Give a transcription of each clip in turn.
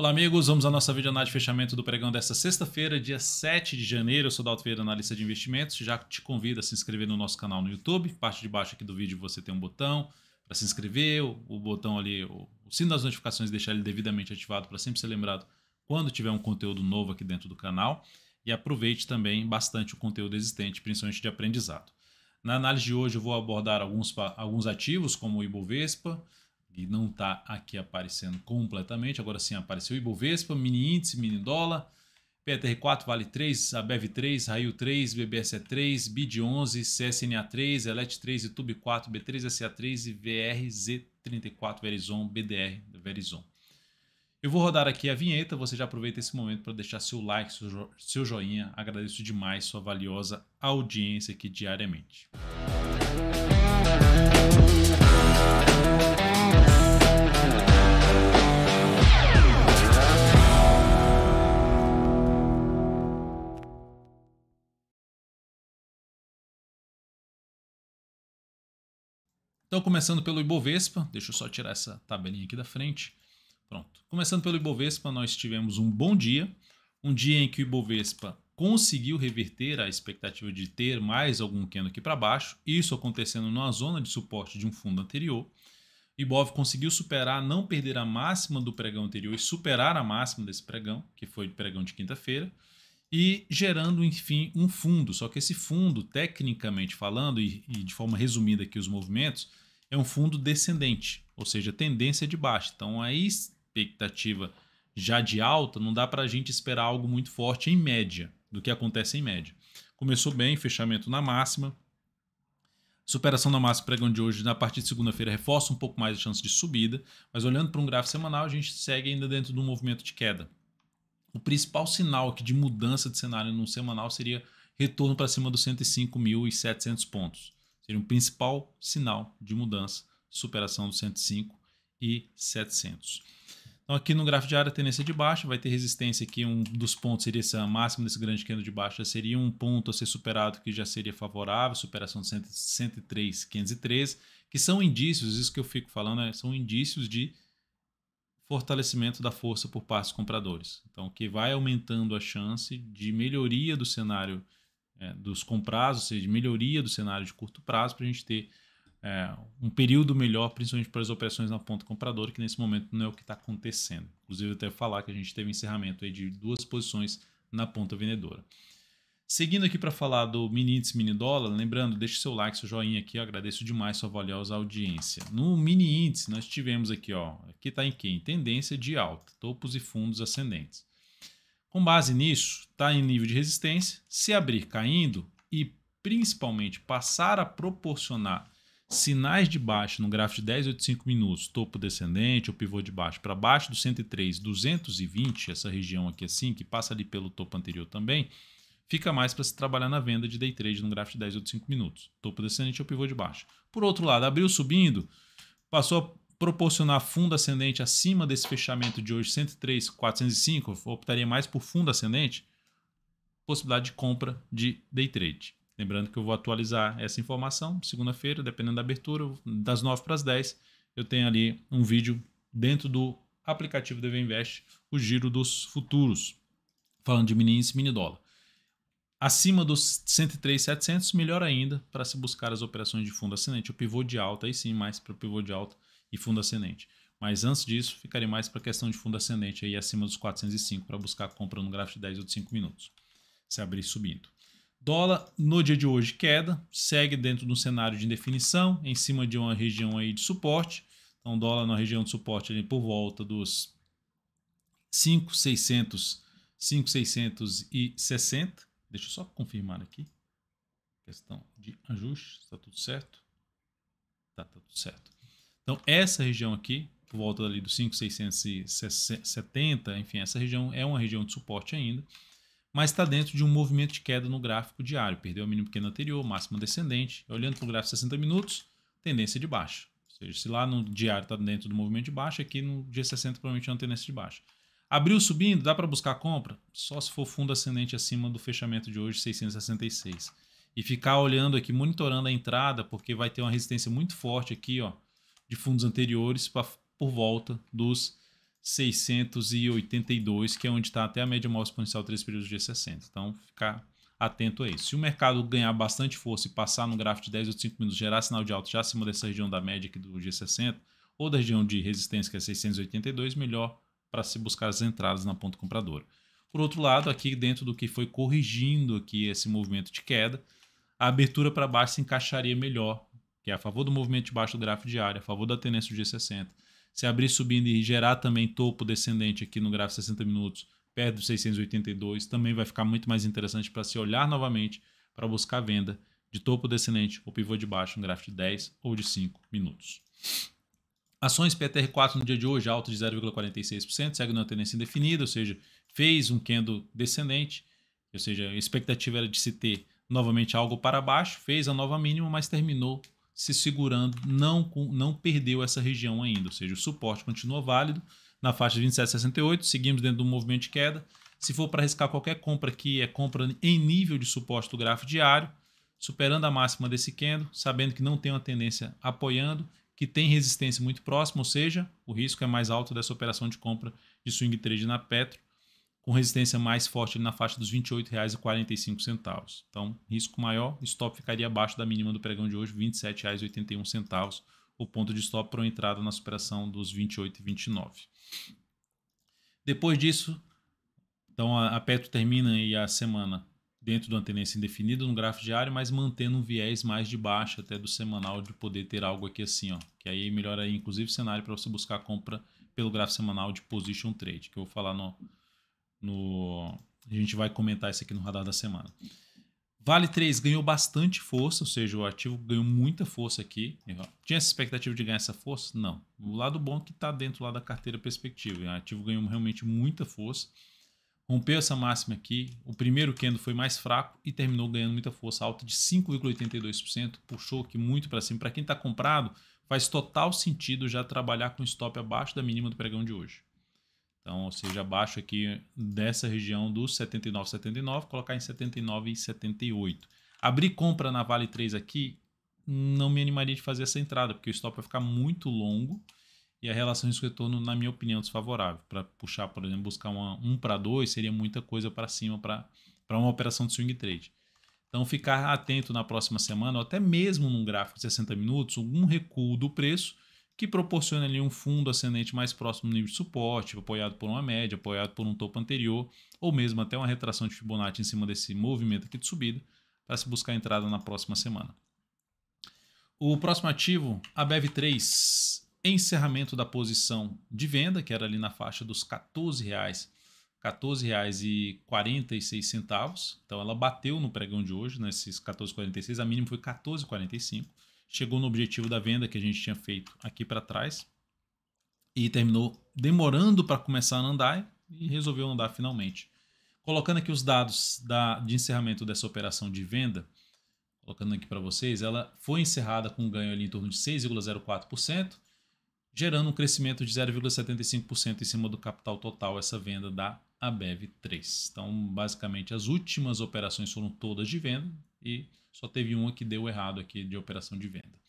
Olá, amigos. Vamos à nossa videoanálise de fechamento do pregão desta sexta-feira, dia 7 de janeiro. Eu sou Dalto Vieira, analista de investimentos. Já te convido a se inscrever no nosso canal no YouTube. Parte de baixo aqui do vídeo você tem um botão para se inscrever, o, botão ali, o, o sino das notificações, deixar ele devidamente ativado para sempre ser lembrado quando tiver um conteúdo novo aqui dentro do canal. E aproveite também bastante o conteúdo existente, principalmente de aprendizado. Na análise de hoje, eu vou abordar alguns, alguns ativos, como o Ibovespa, e não está aqui aparecendo completamente. Agora sim apareceu Ibovespa, mini índice, mini dólar. PTR4 vale 3, ABEV 3, RAIL 3, BBSE 3, BID 11, CSNA 3, ELET 3, YouTube 4, B3SA 3 e VRZ34 Verizon, BDR Verizon. Eu vou rodar aqui a vinheta, você já aproveita esse momento para deixar seu like, seu, jo seu joinha. Agradeço demais sua valiosa audiência aqui diariamente. Música Então, começando pelo Ibovespa, deixa eu só tirar essa tabelinha aqui da frente. Pronto. Começando pelo Ibovespa, nós tivemos um bom dia, um dia em que o Ibovespa conseguiu reverter a expectativa de ter mais algum candle aqui para baixo, isso acontecendo numa zona de suporte de um fundo anterior. Ibov conseguiu superar, não perder a máxima do pregão anterior e superar a máxima desse pregão, que foi o pregão de quinta-feira, e gerando, enfim, um fundo. Só que esse fundo, tecnicamente falando, e, e de forma resumida aqui os movimentos, é um fundo descendente, ou seja, tendência de baixa. Então a expectativa já de alta não dá para a gente esperar algo muito forte em média, do que acontece em média. Começou bem, fechamento na máxima. Superação da máxima pregão de hoje, na partir de segunda-feira, reforça um pouco mais a chance de subida, mas olhando para um gráfico semanal, a gente segue ainda dentro de um movimento de queda. O principal sinal aqui de mudança de cenário no semanal seria retorno para cima dos 105.700 pontos seria é o principal sinal de mudança, superação dos 105 e 700. Então aqui no gráfico de área, tendência de baixa, vai ter resistência aqui, um dos pontos seria essa máxima desse grande candle de baixa, seria um ponto a ser superado que já seria favorável, superação de 103, 513, que são indícios, isso que eu fico falando, né, são indícios de fortalecimento da força por parte dos compradores. Então, que vai aumentando a chance de melhoria do cenário é, dos comprados, ou seja, de melhoria do cenário de curto prazo, para a gente ter é, um período melhor, principalmente para as operações na ponta compradora, que nesse momento não é o que está acontecendo. Inclusive, até falar que a gente teve encerramento aí de duas posições na ponta vendedora. Seguindo aqui para falar do mini índice mini dólar, lembrando, deixe seu like, seu joinha aqui, eu agradeço demais sua valiosa audiência. No mini índice, nós tivemos aqui, ó, aqui está em quem? Tendência de alta, topos e fundos ascendentes. Com base nisso, está em nível de resistência, se abrir caindo e principalmente passar a proporcionar sinais de baixo no gráfico de 1085 minutos, topo descendente ou pivô de baixo para baixo do 103, 220, essa região aqui assim, que passa ali pelo topo anterior também, fica mais para se trabalhar na venda de day trade no gráfico de 1085 minutos, topo descendente ou pivô de baixo. Por outro lado, abriu subindo, passou proporcionar fundo ascendente acima desse fechamento de hoje 103,405, 405, optaria mais por fundo ascendente, possibilidade de compra de day trade. Lembrando que eu vou atualizar essa informação segunda-feira, dependendo da abertura, das 9 para as 10, eu tenho ali um vídeo dentro do aplicativo DV Invest, o giro dos futuros, falando de mini índice, mini dólar. Acima dos 103,700, melhor ainda para se buscar as operações de fundo ascendente, o pivô de alta, aí sim, mais para o pivô de alta e fundo ascendente. Mas antes disso, ficarei mais para a questão de fundo ascendente aí acima dos 405 para buscar compra no gráfico de 10 ou de 5 minutos. Se abrir subindo. Dólar no dia de hoje queda, segue dentro de um cenário de indefinição, em cima de uma região aí de suporte. Então, dólar na região de suporte ali por volta dos 5,600, 5,660. Deixa eu só confirmar aqui. Questão de ajuste, está tudo certo? Está tá tudo certo. Tá, tá então, essa região aqui, por volta ali dos 5,670, enfim, essa região é uma região de suporte ainda, mas está dentro de um movimento de queda no gráfico diário. Perdeu a mínima pequena anterior, máxima descendente. Olhando para o gráfico 60 minutos, tendência de baixa. Ou seja, se lá no diário está dentro do movimento de baixa, aqui no dia 60 provavelmente é uma tendência de baixa. Abriu subindo, dá para buscar compra? Só se for fundo ascendente acima do fechamento de hoje, 666. E ficar olhando aqui, monitorando a entrada, porque vai ter uma resistência muito forte aqui, ó de fundos anteriores pra, por volta dos 682, que é onde está até a média móvel exponencial 3 períodos de 60. Então, ficar atento a isso. Se o mercado ganhar bastante força e passar no gráfico de 10 ou 5 minutos, gerar sinal de alta já acima dessa região da média aqui do G60, ou da região de resistência, que é 682, melhor para se buscar as entradas na ponta compradora. Por outro lado, aqui dentro do que foi corrigindo aqui esse movimento de queda, a abertura para baixo se encaixaria melhor que é a favor do movimento de baixo do gráfico diário, a favor da tendência do G60. Se abrir subindo e gerar também topo descendente aqui no gráfico 60 minutos, perto dos 682, também vai ficar muito mais interessante para se olhar novamente para buscar venda de topo descendente ou pivô de baixo no gráfico de 10 ou de 5 minutos. Ações PTR4 no dia de hoje, alto de 0,46%, segue na tendência indefinida, ou seja, fez um candle descendente, ou seja, a expectativa era de se ter novamente algo para baixo, fez a nova mínima, mas terminou se segurando, não, não perdeu essa região ainda, ou seja, o suporte continua válido na faixa de 27,68, seguimos dentro do movimento de queda. Se for para arriscar qualquer compra aqui, é compra em nível de suporte do gráfico diário, superando a máxima desse candle, sabendo que não tem uma tendência apoiando, que tem resistência muito próxima, ou seja, o risco é mais alto dessa operação de compra de swing trade na Petro com resistência mais forte na faixa dos R$ 28,45. Então, risco maior, stop ficaria abaixo da mínima do pregão de hoje, R$ 27,81, o ponto de stop para uma entrada na superação dos R$ 28,29. Depois disso, então a, Petro termina aí a semana dentro uma tendência indefinida no gráfico diário, mas mantendo um viés mais de baixa até do semanal de poder ter algo aqui assim, ó, que aí melhora aí, inclusive o cenário para você buscar a compra pelo gráfico semanal de position trade, que eu vou falar no no a gente vai comentar isso aqui no radar da semana. Vale 3 ganhou bastante força, ou seja, o ativo ganhou muita força aqui. Tinha essa expectativa de ganhar essa força? Não. O lado bom é que está dentro lá da carteira perspectiva. Né? O ativo ganhou realmente muita força. Rompeu essa máxima aqui. O primeiro candle foi mais fraco e terminou ganhando muita força, alta de 5,82%. Puxou aqui muito para cima. Para quem está comprado, faz total sentido já trabalhar com stop abaixo da mínima do pregão de hoje. Então, ou seja, abaixo aqui dessa região dos 79,79, 79, colocar em 79,78. Abrir compra na Vale 3 aqui, não me animaria de fazer essa entrada, porque o stop vai ficar muito longo e a relação de retorno na minha opinião, desfavorável. Para puxar, por exemplo, buscar uma 1 para 2 seria muita coisa para cima para uma operação de swing trade. Então, ficar atento na próxima semana, ou até mesmo num gráfico de 60 minutos, algum recuo do preço que proporciona ali um fundo ascendente mais próximo do nível de suporte, apoiado por uma média, apoiado por um topo anterior, ou mesmo até uma retração de Fibonacci em cima desse movimento aqui de subida, para se buscar entrada na próxima semana. O próximo ativo, a BEV3, encerramento da posição de venda, que era ali na faixa dos R$ 14,00. Então ela bateu no pregão de hoje, nesses né, 14,46, a mínima foi 14,45 chegou no objetivo da venda que a gente tinha feito aqui para trás e terminou demorando para começar a andar e resolveu andar finalmente. Colocando aqui os dados da, de encerramento dessa operação de venda, colocando aqui para vocês, ela foi encerrada com um ganho ali em torno de 6,04%, gerando um crescimento de 0,75% em cima do capital total essa venda da ABEV 3. Então, basicamente, as últimas operações foram todas de venda e só teve uma que deu errado aqui de operação de venda.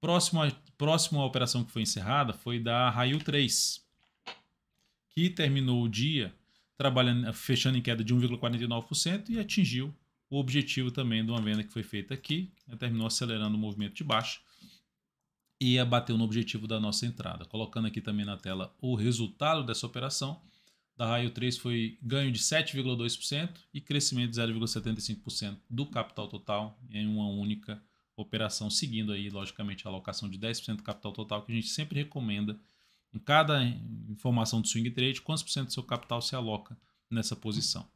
Próximo a, próximo à operação que foi encerrada foi da Raio 3, que terminou o dia trabalhando, fechando em queda de 1,49% e atingiu o objetivo também de uma venda que foi feita aqui, né, terminou acelerando o movimento de baixa e abateu no objetivo da nossa entrada. Colocando aqui também na tela o resultado dessa operação, da Raio 3 foi ganho de 7,2% e crescimento de 0,75% do capital total em uma única operação, seguindo aí, logicamente, a alocação de 10% do capital total, que a gente sempre recomenda em cada informação do swing trade, quantos por cento do seu capital se aloca nessa posição.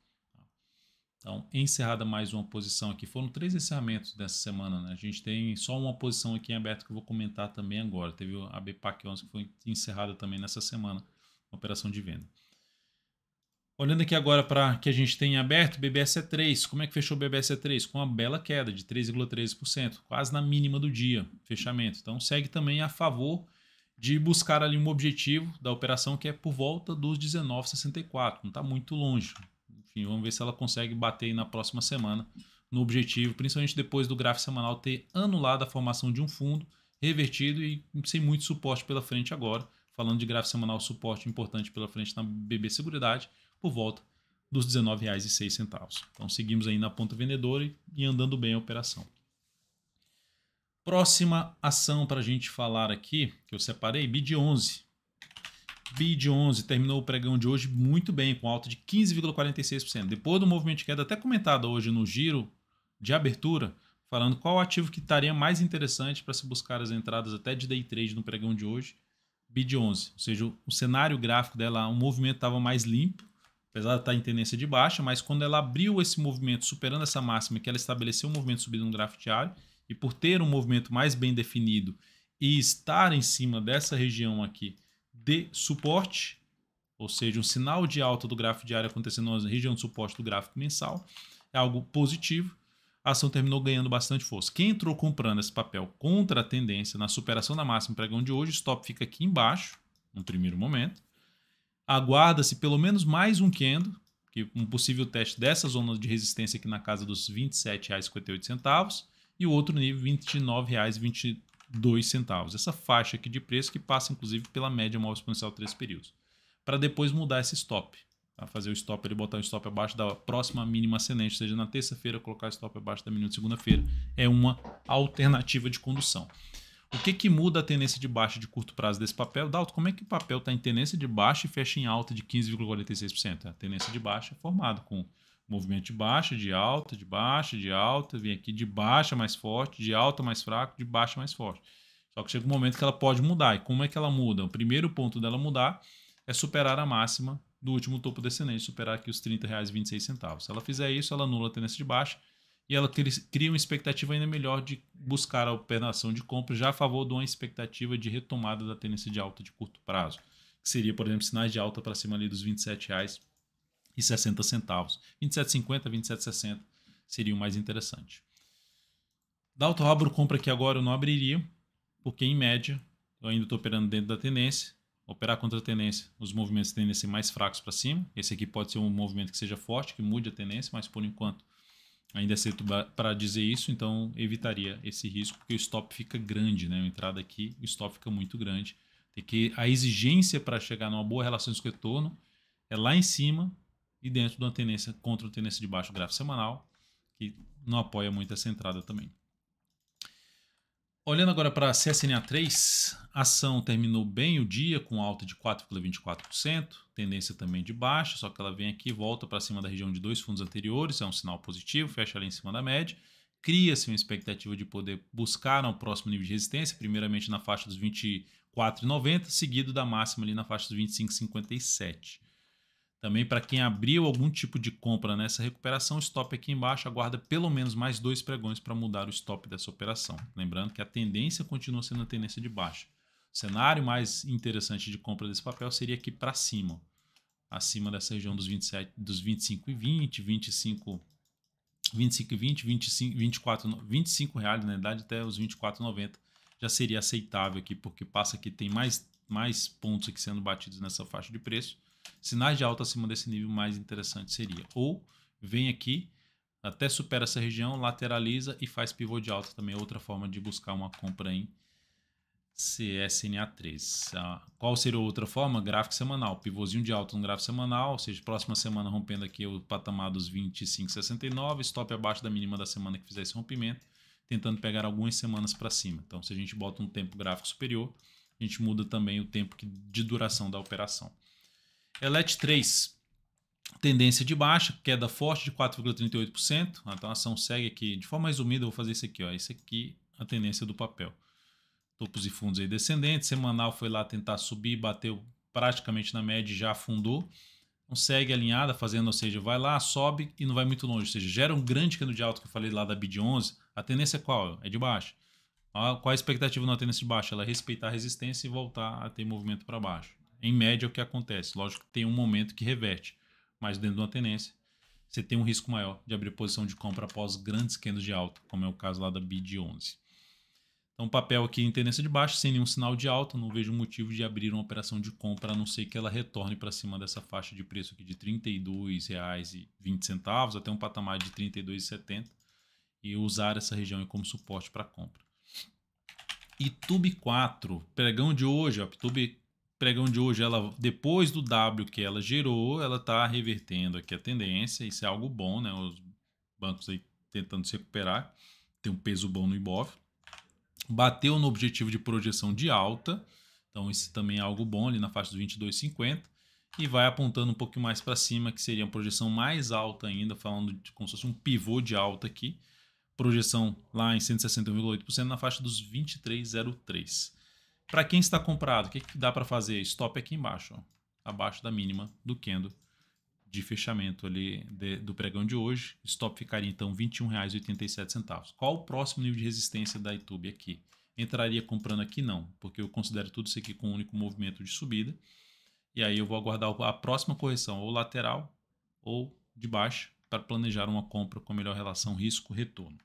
Então, encerrada mais uma posição aqui. Foram três encerramentos dessa semana, né? A gente tem só uma posição aqui em aberto que eu vou comentar também agora. Teve a BPAC 11 que foi encerrada também nessa semana, uma operação de venda. Olhando aqui agora para que a gente tem aberto, aberto, BBSE3. É Como é que fechou o BBSE3? É Com uma bela queda de 3,13%, quase na mínima do dia, fechamento. Então segue também a favor de buscar ali um objetivo da operação que é por volta dos 19,64. Não está muito longe. Enfim, vamos ver se ela consegue bater na próxima semana no objetivo, principalmente depois do gráfico semanal ter anulado a formação de um fundo, revertido e sem muito suporte pela frente agora. Falando de gráfico semanal, suporte importante pela frente na BB Seguridade por volta dos R$19,06. Então seguimos aí na ponta vendedora e andando bem a operação. Próxima ação para a gente falar aqui, que eu separei, BID 11. BID 11 terminou o pregão de hoje muito bem, com alta de 15,46%. Depois do movimento de queda, até comentado hoje no giro de abertura, falando qual ativo que estaria mais interessante para se buscar as entradas até de day trade no pregão de hoje, BID 11. Ou seja, o cenário gráfico dela, o movimento estava mais limpo, apesar de estar tá em tendência de baixa, mas quando ela abriu esse movimento superando essa máxima, que ela estabeleceu um movimento subido no gráfico diário, e por ter um movimento mais bem definido e estar em cima dessa região aqui de suporte, ou seja, um sinal de alta do gráfico diário acontecendo na região de suporte do gráfico mensal, é algo positivo. A ação terminou ganhando bastante força. Quem entrou comprando esse papel contra a tendência na superação da máxima pregão de hoje, o stop fica aqui embaixo, no primeiro momento aguarda-se pelo menos mais um candle, que um possível teste dessa zona de resistência aqui na casa dos R$ 27,58 e o outro nível R$ 29,22. Essa faixa aqui de preço que passa inclusive pela média móvel exponencial três períodos, para depois mudar esse stop. Tá? Fazer o stop, ele botar o stop abaixo da próxima mínima ascendente, ou seja, na terça-feira colocar o stop abaixo da mínima de segunda-feira, é uma alternativa de condução. O que, que muda a tendência de baixa de curto prazo desse papel? Dalton, como é que o papel está em tendência de baixa e fecha em alta de 15,46%? A tendência de baixa é formada com movimento de baixa, de alta, de baixa, de alta, vem aqui de baixa mais forte, de alta mais fraco, de baixa mais forte. Só que chega um momento que ela pode mudar. E como é que ela muda? O primeiro ponto dela mudar é superar a máxima do último topo descendente, superar aqui os R$ 30,26. Se ela fizer isso, ela anula a tendência de baixa e ela cria uma expectativa ainda melhor de buscar a operação de compra já a favor de uma expectativa de retomada da tendência de alta de curto prazo, que seria, por exemplo, sinais de alta para cima ali dos R$ 27,60. R$ 27,50, R$ 27,60 seria o mais interessante. Da abro compra que agora eu não abriria, porque em média eu ainda estou operando dentro da tendência. Operar contra a tendência, os movimentos tendem a ser mais fracos para cima. Esse aqui pode ser um movimento que seja forte, que mude a tendência, mas por enquanto Ainda é cedo para dizer isso, então evitaria esse risco, porque o stop fica grande, né? A entrada aqui, o stop fica muito grande. Tem que a exigência para chegar numa boa relação de retorno é lá em cima e dentro de uma tendência contra uma tendência de baixo gráfico semanal, que não apoia muito essa entrada também. Olhando agora para a CSNA3, a ação terminou bem o dia com alta de 4,24%, tendência também de baixa, só que ela vem aqui, volta para cima da região de dois fundos anteriores, é um sinal positivo, fecha ali em cima da média, cria-se uma expectativa de poder buscar o próximo nível de resistência, primeiramente na faixa dos 24,90, seguido da máxima ali na faixa dos 25,57. Também para quem abriu algum tipo de compra nessa recuperação, o stop aqui embaixo aguarda pelo menos mais dois pregões para mudar o stop dessa operação. Lembrando que a tendência continua sendo a tendência de baixa cenário mais interessante de compra desse papel seria aqui para cima, acima dessa região dos 27, dos 25 e 20, 25 25 e 20, 25, 24, 25 reais, na verdade até os 24,90 já seria aceitável aqui, porque passa que tem mais, mais pontos aqui sendo batidos nessa faixa de preço. Sinais de alta acima desse nível mais interessante seria. Ou vem aqui, até supera essa região, lateraliza e faz pivô de alta também, é outra forma de buscar uma compra em CSNA3. Ah, qual seria outra forma? Gráfico semanal. Pivôzinho de alta no gráfico semanal, ou seja, próxima semana rompendo aqui o patamar dos 25,69, stop abaixo da mínima da semana que fizer esse rompimento, tentando pegar algumas semanas para cima. Então, se a gente bota um tempo gráfico superior, a gente muda também o tempo de duração da operação. Elet 3, tendência de baixa, queda forte de 4,38%. Então, a ação segue aqui, de forma resumida, eu vou fazer isso aqui. Ó. esse aqui, a tendência do papel topos e fundos aí descendentes. Semanal foi lá tentar subir, bateu praticamente na média e já afundou. Então segue alinhada, fazendo, ou seja, vai lá, sobe e não vai muito longe. Ou seja, gera um grande cano de alto que eu falei lá da BID 11. A tendência é qual? É de baixo. Ah, qual a expectativa na tendência de baixo? Ela é respeitar a resistência e voltar a ter movimento para baixo. Em média é o que acontece. Lógico que tem um momento que reverte, mas dentro de uma tendência você tem um risco maior de abrir posição de compra após grandes quedas de alta, como é o caso lá da BID 11. Então, papel aqui em tendência de baixo, sem nenhum sinal de alta, não vejo motivo de abrir uma operação de compra, a não ser que ela retorne para cima dessa faixa de preço aqui de R$ 32,20 até um patamar de R$ 32,70 e usar essa região como suporte para compra. e tube 4, pregão de hoje, ó, tube pregão de hoje, ela depois do W que ela gerou, ela está revertendo aqui a tendência, isso é algo bom, né? Os bancos aí tentando se recuperar, tem um peso bom no IBOV bateu no objetivo de projeção de alta, então isso também é algo bom ali na faixa dos 22,50 e vai apontando um pouquinho mais para cima, que seria uma projeção mais alta ainda, falando de, como se fosse um pivô de alta aqui, projeção lá em 161,8% na faixa dos 23,03. Para quem está comprado, o que, que dá para fazer? Stop aqui embaixo, ó, abaixo da mínima do candle de fechamento ali de, do pregão de hoje. Stop ficaria então R$ 21,87. Qual o próximo nível de resistência da YouTube aqui? Entraria comprando aqui? Não, porque eu considero tudo isso aqui com um único movimento de subida. E aí eu vou aguardar a próxima correção, ou lateral ou de baixo, para planejar uma compra com melhor relação risco-retorno.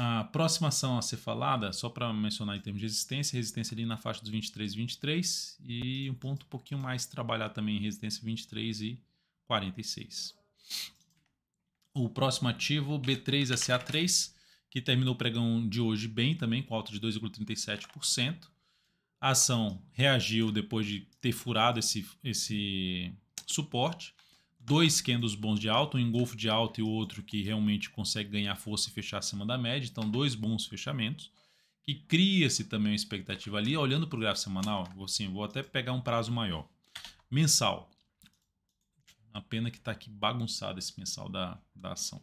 A próxima ação a ser falada, só para mencionar em termos de resistência, resistência ali na faixa dos 23 23 e um ponto um pouquinho mais trabalhar também em resistência 23 e 46. O próximo ativo, B3SA3, que terminou o pregão de hoje bem também, com alta de 2,37%. A ação reagiu depois de ter furado esse, esse suporte dois candles bons de alta, um engolfo de alta e o outro que realmente consegue ganhar força e fechar acima da média. Então, dois bons fechamentos. E cria-se também uma expectativa ali, olhando para o gráfico semanal, assim, vou até pegar um prazo maior. Mensal. A pena que está aqui bagunçado esse mensal da, da ação.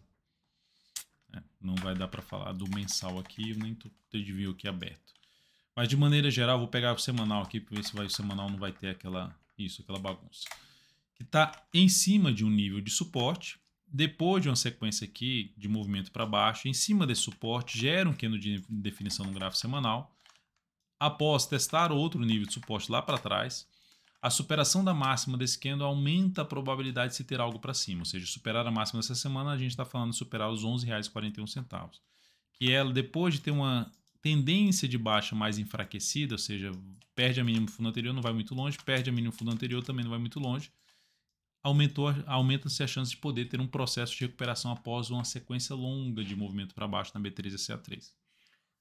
É, não vai dar para falar do mensal aqui, eu nem tô de aqui aberto. Mas de maneira geral, vou pegar o semanal aqui para ver se vai, o semanal não vai ter aquela isso, aquela bagunça que está em cima de um nível de suporte. Depois de uma sequência aqui de movimento para baixo, em cima desse suporte, gera um candle de definição no gráfico semanal. Após testar outro nível de suporte lá para trás, a superação da máxima desse candle aumenta a probabilidade de se ter algo para cima. Ou seja, superar a máxima dessa semana, a gente está falando de superar os R$ 11,41. Que ela, é depois de ter uma tendência de baixa mais enfraquecida, ou seja, perde a mínima fundo anterior, não vai muito longe, perde a mínima fundo anterior, também não vai muito longe aumenta-se a chance de poder ter um processo de recuperação após uma sequência longa de movimento para baixo na B3-SA3.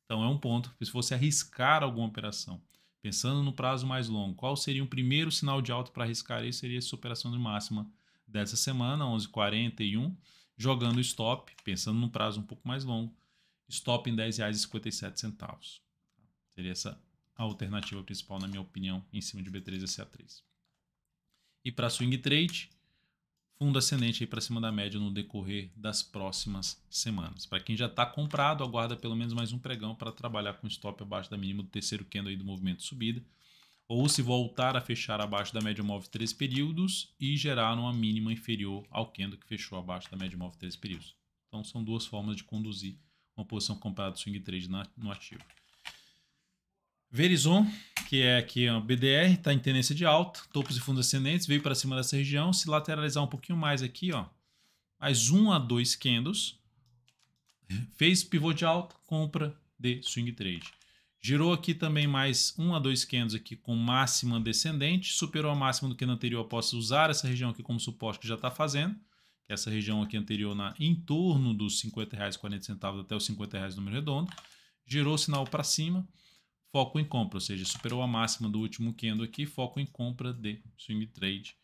Então é um ponto, se você arriscar alguma operação, pensando no prazo mais longo, qual seria o primeiro sinal de alto para arriscar? Esse seria essa operação de máxima dessa semana, 11:41, jogando stop, pensando no prazo um pouco mais longo, stop em R$10,57. Seria essa a alternativa principal, na minha opinião, em cima de B3-SA3 e para swing trade, fundo ascendente aí para cima da média no decorrer das próximas semanas. Para quem já está comprado, aguarda pelo menos mais um pregão para trabalhar com stop abaixo da mínima do terceiro candle aí do movimento subida, ou se voltar a fechar abaixo da média móvel 3 períodos e gerar uma mínima inferior ao candle que fechou abaixo da média móvel 3 períodos. Então são duas formas de conduzir uma posição comprada do swing trade na, no ativo. Verizon, que é aqui a BDR, está em tendência de alta, topos e fundos ascendentes, veio para cima dessa região. Se lateralizar um pouquinho mais aqui, ó, mais um a dois candles, fez pivô de alta, compra de swing trade. Girou aqui também mais um a dois candles aqui com máxima descendente, superou a máxima do que anterior após usar essa região aqui como suporte que já está fazendo, essa região aqui anterior na, em torno dos R$50,40 até os R$50,00 50 reais número redondo. Girou o sinal para cima foco em compra, ou seja, superou a máxima do último candle aqui, foco em compra de swing trade.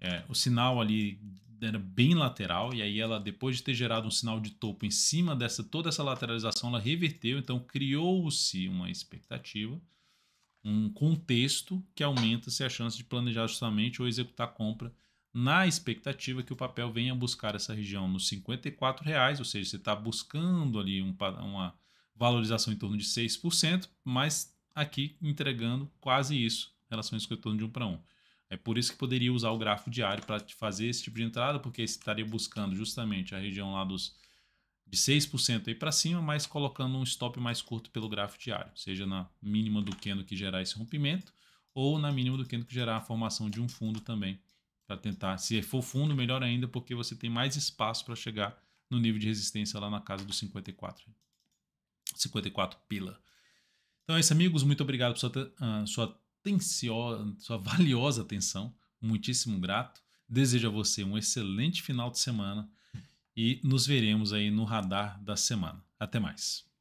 É, o sinal ali era bem lateral e aí ela depois de ter gerado um sinal de topo em cima dessa toda essa lateralização ela reverteu então criou-se uma expectativa um contexto que aumenta-se a chance de planejar justamente ou executar compra na expectativa que o papel venha buscar essa região nos 54 reais ou seja você está buscando ali um, uma valorização em torno de 6%, mas aqui entregando quase isso, relações com retorno de 1 para 1. É por isso que poderia usar o gráfico diário para fazer esse tipo de entrada, porque estaria buscando justamente a região lá dos de 6% aí para cima, mas colocando um stop mais curto pelo gráfico diário, seja na mínima do Kendo que gerar esse rompimento ou na mínima do Kendo que gerar a formação de um fundo também, para tentar, se for fundo, melhor ainda, porque você tem mais espaço para chegar no nível de resistência lá na casa dos 54. 54 pila. Então é isso, amigos. Muito obrigado por sua, uh, sua, sua valiosa atenção. Muitíssimo grato. Desejo a você um excelente final de semana e nos veremos aí no radar da semana. Até mais.